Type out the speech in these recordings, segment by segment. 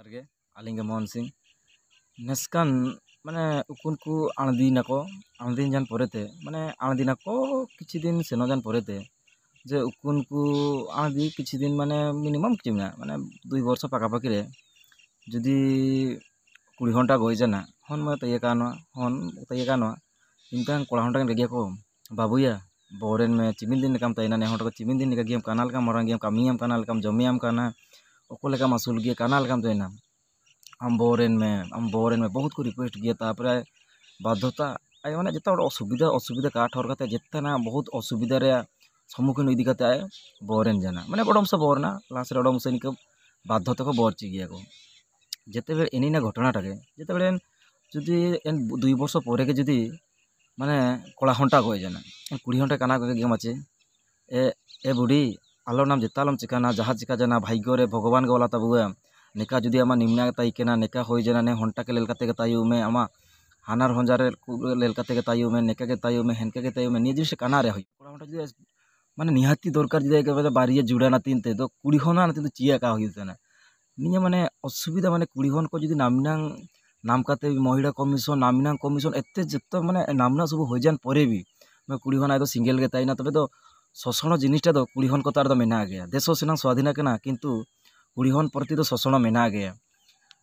सारे अली मोहन सिंह नसकान माने उकुन को आंदीना को आंदीन जान पर माने आंदीना को किसी दिन सेनो जान पर जे उकुन को आंदी किसी दिन माने मिनिमम कि माने दुई वर्ष पाखापाखि जदि कुड़ी घंटा गई जाना हन मैं तैयार करना हन तैयार करना इनका कड़ा घंटा लगे को बाबूया बोरेन में चिमिन दिन काम तैनाने हटा चिमिन दिन का गेम कानाल का मरंग गेम कामी काम जमी काना ᱚᱠᱚᱭ ᱞᱮᱠᱟᱢ ᱟᱹᱥᱩᱞ ᱜᱮᱭᱟ ᱠᱟᱱᱟ ᱞᱮᱠᱟᱢ ᱛᱟᱦᱮᱱᱟ ᱟᱢ ᱵᱚᱨᱮᱱ ᱢᱮ ᱟᱢ ᱵᱚᱨᱮᱱ ᱢᱮ ᱵᱚᱦᱩᱛ ᱠᱚ রিকোয়েস্ট ᱜᱮᱭᱟ ᱛᱟᱯᱚᱨᱮ ᱵᱟᱫᱽᱫᱷᱚᱛᱟ ᱟᱭ ᱢᱟᱱᱮ ᱡᱚᱛᱚ ᱦᱚᱲ ᱚᱥᱩᱵᱤᱫᱷᱟ ᱚᱥᱩᱵᱤᱫᱷᱟ ᱠᱟᱴ ᱦᱚᱨ ᱠᱟᱛᱮ ᱡᱚᱛᱚᱱᱟ ᱵᱚᱦᱩᱛ অসুবিধᱟ ᱨᱮᱭᱟᱜ সম্মুখীন ᱤᱫᱤ ᱠᱟᱛᱮ ᱟᱭ ᱵᱚᱨᱮᱱ ᱡᱟᱱᱟ ᱢᱟᱱे ᱚᱰᱚᱢ ᱥᱮ ᱵᱚᱨᱱᱟ ᱞᱟᱥ ᱨᱮ ᱚᱰᱚᱢ ᱥᱮ ᱱᱤᱠᱟ ᱵᱟᱫᱽᱫᱷᱚᱛᱟ ᱠᱚ ᱵᱚᱨᱪᱤ ᱜᱮᱭᱟ ᱠᱚ যেতে বেড়ে এনে না ঘটনাটাকে যেতে বেড়ে যদি এন দুই বর্ষ পরেকে যদি মানে কড়া ঘন্টা কয়ে জানা কুড়ি ঘন্টা কানা করে গেম আছে এ এ বুড়ি আল্লাহর নাম জেতালাম চিকানা যাহা চিকা জানা ভাগ্যরে ভগবানকে বলা তাবুয়ে নেকা যদি আমার নিম্না তাই কেনা নেকা হয়ে জানা নে হন্টাকে লেলকাতে তাই উমে আমা হানার হঞ্জারে লেলকাতে তাই উমে নেকাকে তাই উমে হেনকাকে তাই উমে নিয়ে জিনিস কানারে হয় কোড়ামটা যদি মানে নিহাতি দরকার যদি একেবারে বাড়িয়ে জুড়ে না তিনতে তো কুড়ি হন না কিন্তু চিয়া কা হয়ে না নিয়ে মানে অসুবিধা মানে কুড়ি হন যদি নামিনাং নামকাতে মহিলা কমিশন নামিনাং কমিশন এতে যেত মানে নামনা সব হয়ে যান পরে বি কুড়ি হন আয় তো সিঙ্গেল গে তাই না তবে তো ᱥᱚᱥᱚᱱ ᱡᱤᱱᱤᱥᱴᱟ ᱫᱚ ᱠᱩᱲᱤ ᱦᱚᱱ ᱠᱚᱛᱟᱨ ᱫᱚ ᱢᱮᱱᱟᱜ ᱜᱮᱭᱟ ᱫᱮᱥᱚ ᱥᱮᱱᱟᱝ ᱥᱟᱫᱷᱤᱱᱟ ᱠᱟᱱᱟ ᱠᱤᱱᱛᱩ ᱠᱩᱲᱤ ᱦᱚᱱ ᱯᱨᱚᱛᱤ ᱫᱚ ᱥᱚᱥᱚᱱ ᱢᱮᱱᱟᱜ ᱜᱮᱭᱟ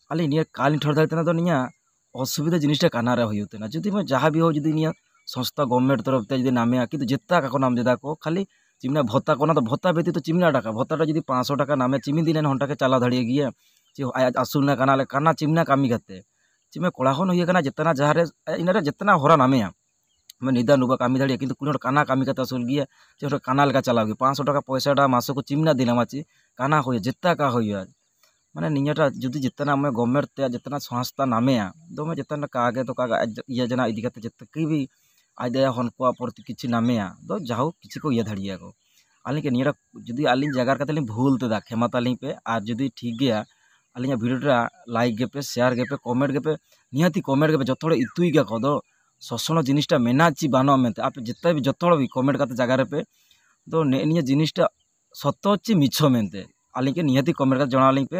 ᱟᱹᱞᱤᱧ ᱱᱤᱭᱟᱹ ᱠᱟᱞᱤᱧ ᱴᱷᱚᱲ ᱫᱟᱲᱮ ᱛᱟᱦᱮᱱᱟ ᱫᱚ ᱱᱤᱭᱟᱹ ᱚᱥᱩᱵᱤᱫᱟ ᱡᱤᱱᱤᱥᱴᱟ ᱠᱟᱱᱟ ᱨᱮ ᱦᱩᱭᱩᱜ ᱛᱟᱦᱮᱱᱟ ᱡᱩᱫᱤ ᱡᱟᱦᱟᱸ ᱵᱤ ᱦᱳ ᱡᱩᱫᱤ ᱱᱤᱭᱟᱹ ᱥᱚᱝᱥᱛᱷᱟ ᱜᱚᱵᱷᱚᱨᱱᱢᱮᱱᱴ ᱛᱚᱨᱚᱯ ᱛᱮ ᱡᱩᱫᱤ ᱱᱟᱢᱮᱭᱟ ᱠᱤᱱᱛᱩ ᱡᱮᱛᱟ ᱠᱟᱠᱚ ᱱᱟᱢ ᱡᱮᱫᱟ ᱠᱚ ᱠᱷᱟᱹᱞᱤ চিমনা ভত্তা কোনা তো ভত্তা ব্যতীত চিমনা টাকা ভত্তাটা যদি পাঁচশো টাকা নামে চিমি দিলেন হনটাকে চালা দাঁড়িয়ে গিয়ে যে আসুল না কানালে কানা চিমনা কামি খাতে চিমে কড়াহন হয়ে কানা যেতনা যাহারে ইনারে যেতনা হরা নামেয়া ᱱᱤᱫᱟ ᱱᱩᱵᱟ ᱠᱟᱹᱢᱤ ᱫᱟᱲᱮᱭᱟᱜ ᱠᱤᱱᱛᱩ ᱠᱩᱱᱤ ᱦᱚᱲ ᱠᱟᱱᱟ ᱠᱟᱹᱢᱤ ᱠᱟᱛᱮ ᱟᱹᱥᱩᱞ ᱜᱮᱭᱟ ᱪᱮ ᱦᱚᱲ ᱠᱟᱱᱟ ᱞᱮᱠᱟ ᱪᱟᱞᱟᱣ ᱜᱮ 500 টাকা পয়সাটা মাসে কো চিমনা দিলাম আছে কানা हो জেতা কা হয়ে जितना गवर्नमेंट जितना संस्था नामे दो मैं जितना आगे तो कागा ये जना इदी जितना की भी आदया प्रति तो किसी नामे दो जाओ किसी को ये धड़िया को आलिंग के जुदी आलिंग जगार कते भूल तेदा तो क्षमा पे और जो ठीक गया आलिंग भिडियो लाइक गेपे शेयर गे कमेंट गेपे पे कमेंट गेपे जो जत्थड़ इतुई को ᱥᱚᱥᱚᱱ ᱡᱤᱱᱤᱥᱴᱟ ᱢᱮᱱᱟᱜ ᱪᱤ ᱵᱟᱱᱚ ᱢᱮᱱᱛᱮ ᱟᱯᱮ ᱡᱮᱛᱮ ᱵᱤ ᱡᱚᱛᱚ ᱦᱚᱲ ᱵᱤ ᱠᱚᱢᱮᱱᱴ ᱠᱟᱛᱮ ᱡᱟᱜᱟ ᱨᱮᱯᱮ ᱫᱚ ᱱᱮᱜᱼᱮ ᱱᱤᱭᱟᱹ ᱡᱤᱱᱤᱥᱴᱟ ᱥᱚᱛᱚ ᱪᱤ ᱢᱤᱪᱷᱚ ᱢᱮᱱᱛᱮ ᱟᱹᱞᱤᱧ ᱜᱮ ᱱᱤᱦᱟᱹᱛᱤ ᱠᱚᱢᱮᱱᱴ ᱠᱟᱛᱮ ᱡᱚᱱᱟᱣ ᱟᱹᱞᱤᱧ ᱯᱮ